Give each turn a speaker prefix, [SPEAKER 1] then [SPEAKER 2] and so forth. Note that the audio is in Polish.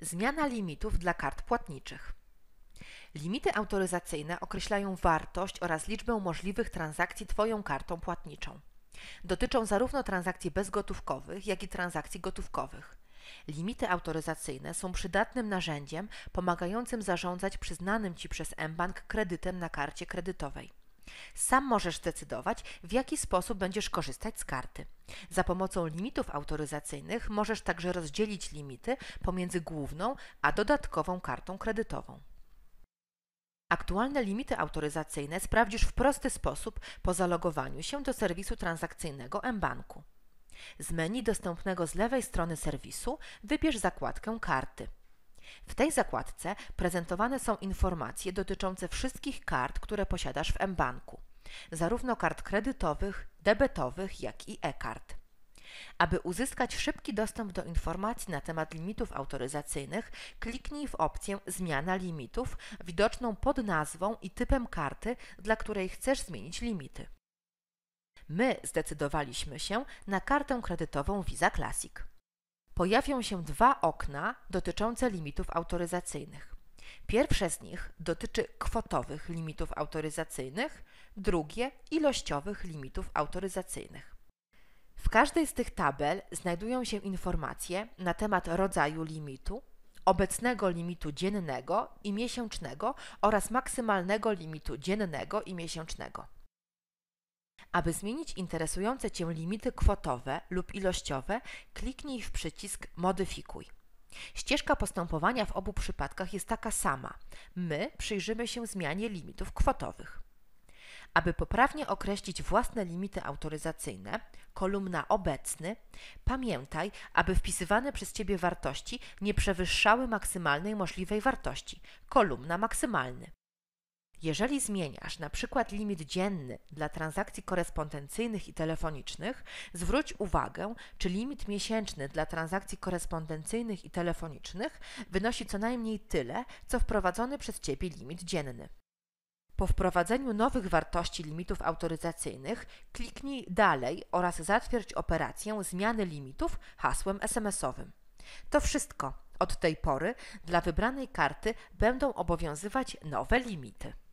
[SPEAKER 1] Zmiana limitów dla kart płatniczych. Limity autoryzacyjne określają wartość oraz liczbę możliwych transakcji Twoją kartą płatniczą. Dotyczą zarówno transakcji bezgotówkowych, jak i transakcji gotówkowych. Limity autoryzacyjne są przydatnym narzędziem pomagającym zarządzać przyznanym Ci przez mBank kredytem na karcie kredytowej. Sam możesz zdecydować, w jaki sposób będziesz korzystać z karty. Za pomocą limitów autoryzacyjnych możesz także rozdzielić limity pomiędzy główną a dodatkową kartą kredytową. Aktualne limity autoryzacyjne sprawdzisz w prosty sposób po zalogowaniu się do serwisu transakcyjnego mBanku. Z menu dostępnego z lewej strony serwisu wybierz zakładkę karty. W tej zakładce prezentowane są informacje dotyczące wszystkich kart, które posiadasz w mBanku, zarówno kart kredytowych, debetowych, jak i e-kart. Aby uzyskać szybki dostęp do informacji na temat limitów autoryzacyjnych, kliknij w opcję Zmiana limitów, widoczną pod nazwą i typem karty, dla której chcesz zmienić limity. My zdecydowaliśmy się na kartę kredytową Visa Classic pojawią się dwa okna dotyczące limitów autoryzacyjnych. Pierwsze z nich dotyczy kwotowych limitów autoryzacyjnych, drugie ilościowych limitów autoryzacyjnych. W każdej z tych tabel znajdują się informacje na temat rodzaju limitu, obecnego limitu dziennego i miesięcznego oraz maksymalnego limitu dziennego i miesięcznego. Aby zmienić interesujące Cię limity kwotowe lub ilościowe, kliknij w przycisk Modyfikuj. Ścieżka postępowania w obu przypadkach jest taka sama. My przyjrzymy się zmianie limitów kwotowych. Aby poprawnie określić własne limity autoryzacyjne, kolumna Obecny, pamiętaj, aby wpisywane przez Ciebie wartości nie przewyższały maksymalnej możliwej wartości, kolumna Maksymalny. Jeżeli zmieniasz na przykład limit dzienny dla transakcji korespondencyjnych i telefonicznych, zwróć uwagę, czy limit miesięczny dla transakcji korespondencyjnych i telefonicznych wynosi co najmniej tyle, co wprowadzony przez Ciebie limit dzienny. Po wprowadzeniu nowych wartości limitów autoryzacyjnych kliknij Dalej oraz zatwierdź operację zmiany limitów hasłem SMS-owym. To wszystko. Od tej pory dla wybranej karty będą obowiązywać nowe limity.